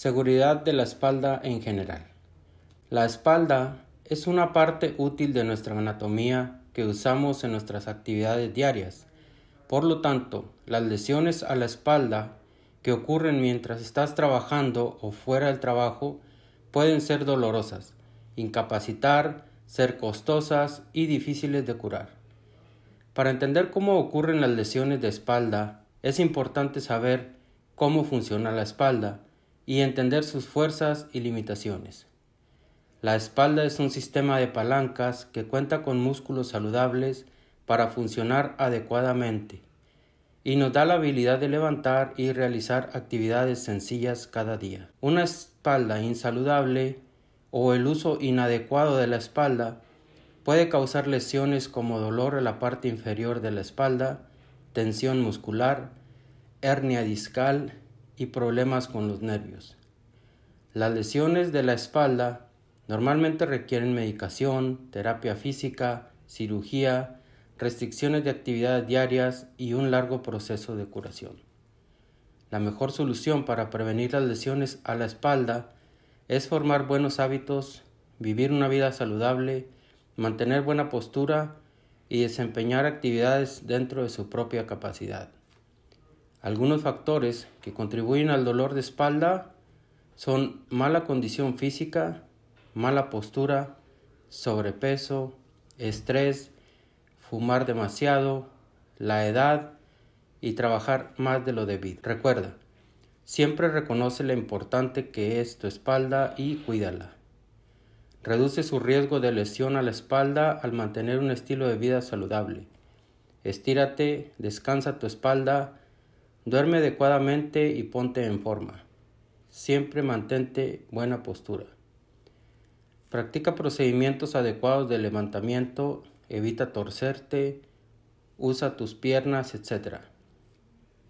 Seguridad de la espalda en general. La espalda es una parte útil de nuestra anatomía que usamos en nuestras actividades diarias. Por lo tanto, las lesiones a la espalda que ocurren mientras estás trabajando o fuera del trabajo pueden ser dolorosas, incapacitar, ser costosas y difíciles de curar. Para entender cómo ocurren las lesiones de espalda, es importante saber cómo funciona la espalda y entender sus fuerzas y limitaciones. La espalda es un sistema de palancas que cuenta con músculos saludables para funcionar adecuadamente y nos da la habilidad de levantar y realizar actividades sencillas cada día. Una espalda insaludable o el uso inadecuado de la espalda puede causar lesiones como dolor en la parte inferior de la espalda, tensión muscular, hernia discal, y problemas con los nervios. Las lesiones de la espalda normalmente requieren medicación, terapia física, cirugía, restricciones de actividades diarias y un largo proceso de curación. La mejor solución para prevenir las lesiones a la espalda es formar buenos hábitos, vivir una vida saludable, mantener buena postura y desempeñar actividades dentro de su propia capacidad. Algunos factores que contribuyen al dolor de espalda son mala condición física, mala postura, sobrepeso, estrés, fumar demasiado, la edad y trabajar más de lo debido. Recuerda, siempre reconoce lo importante que es tu espalda y cuídala. Reduce su riesgo de lesión a la espalda al mantener un estilo de vida saludable. Estírate, descansa tu espalda, Duerme adecuadamente y ponte en forma. Siempre mantente buena postura. Practica procedimientos adecuados de levantamiento, evita torcerte, usa tus piernas, etc.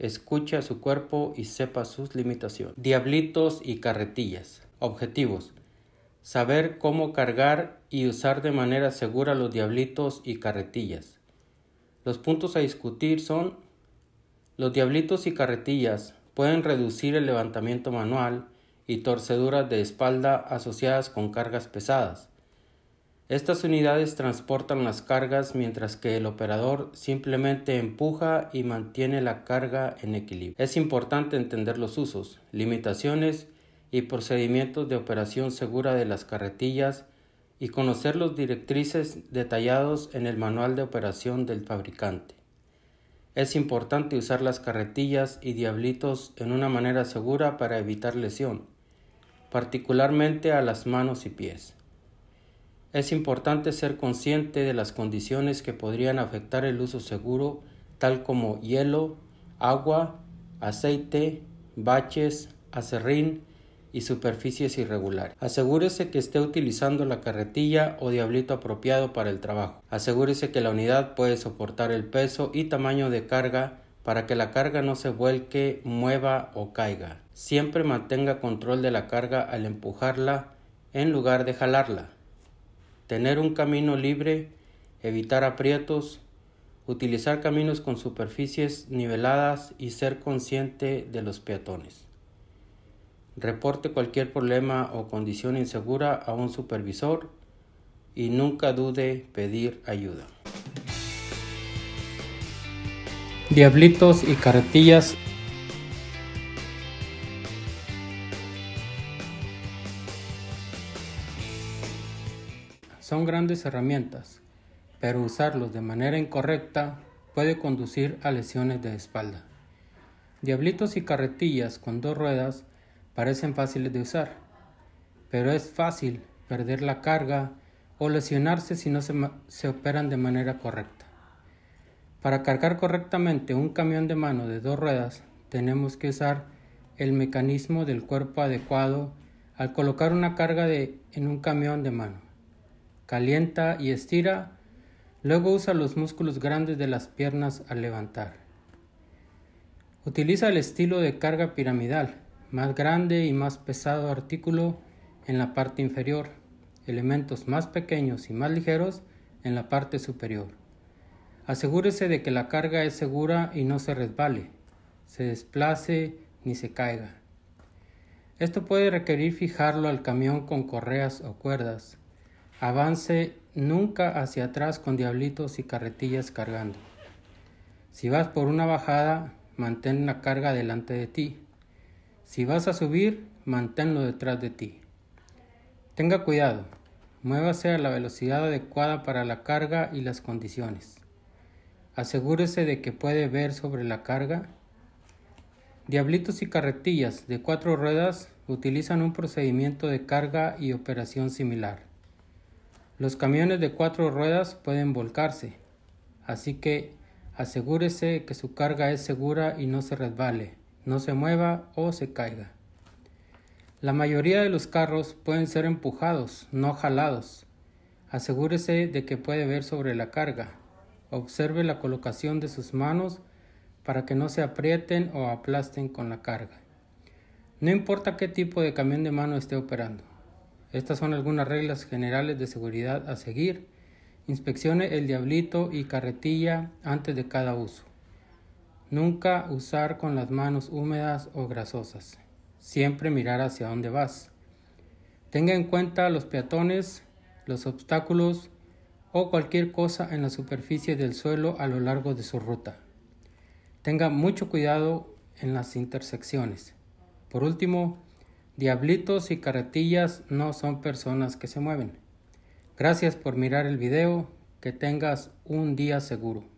Escucha a su cuerpo y sepa sus limitaciones. Diablitos y carretillas. Objetivos. Saber cómo cargar y usar de manera segura los diablitos y carretillas. Los puntos a discutir son los diablitos y carretillas pueden reducir el levantamiento manual y torceduras de espalda asociadas con cargas pesadas. Estas unidades transportan las cargas mientras que el operador simplemente empuja y mantiene la carga en equilibrio. Es importante entender los usos, limitaciones y procedimientos de operación segura de las carretillas y conocer los directrices detallados en el manual de operación del fabricante. Es importante usar las carretillas y diablitos en una manera segura para evitar lesión, particularmente a las manos y pies. Es importante ser consciente de las condiciones que podrían afectar el uso seguro, tal como hielo, agua, aceite, baches, acerrín, y superficies irregulares. Asegúrese que esté utilizando la carretilla o diablito apropiado para el trabajo. Asegúrese que la unidad puede soportar el peso y tamaño de carga para que la carga no se vuelque, mueva o caiga. Siempre mantenga control de la carga al empujarla en lugar de jalarla. Tener un camino libre, evitar aprietos, utilizar caminos con superficies niveladas y ser consciente de los peatones reporte cualquier problema o condición insegura a un supervisor y nunca dude pedir ayuda. Diablitos y carretillas son grandes herramientas, pero usarlos de manera incorrecta puede conducir a lesiones de espalda. Diablitos y carretillas con dos ruedas parecen fáciles de usar, pero es fácil perder la carga o lesionarse si no se, operan de manera correcta. Para cargar correctamente un camión de mano de dos ruedas, tenemos que usar el mecanismo del cuerpo adecuado al colocar una carga en un camión de mano. Calienta y estira, luego usa los músculos grandes de las piernas al levantar. Utiliza el estilo de carga piramidal, más grande y más pesado artículo en la parte inferior, elementos más pequeños y más ligeros en la parte superior. Asegúrese de que la carga es segura y no se resbale, se desplace ni se caiga. Esto puede requerir fijarlo al camión con correas o cuerdas. Avance nunca hacia atrás con diablitos y carretillas cargando. Si vas por una bajada, mantén la carga delante de ti. Si vas a subir, manténlo detrás de ti. Tenga cuidado, muévase a la velocidad adecuada para la carga y las condiciones. Asegúrese de que puede ver sobre la carga. Diablitos y carretillas de cuatro ruedas utilizan un procedimiento de carga y operación similar. Los camiones de cuatro ruedas pueden volcarse, así que asegúrese que su carga es segura y no se resbale no se mueva o se caiga. La mayoría de los carros pueden ser empujados, no jalados. Asegúrese de que puede ver sobre la carga. Observe la colocación de sus manos para que no se aprieten o aplasten con la carga. No importa qué tipo de camión de mano esté operando. Estas son algunas reglas generales de seguridad a seguir. Inspeccione el diablito y carretilla antes de cada uso. Nunca usar con las manos húmedas o grasosas. Siempre mirar hacia dónde vas. Tenga en cuenta los peatones, los obstáculos o cualquier cosa en la superficie del suelo a lo largo de su ruta. Tenga mucho cuidado en las intersecciones. Por último, diablitos y carretillas no son personas que se mueven. Gracias por mirar el video. Que tengas un día seguro.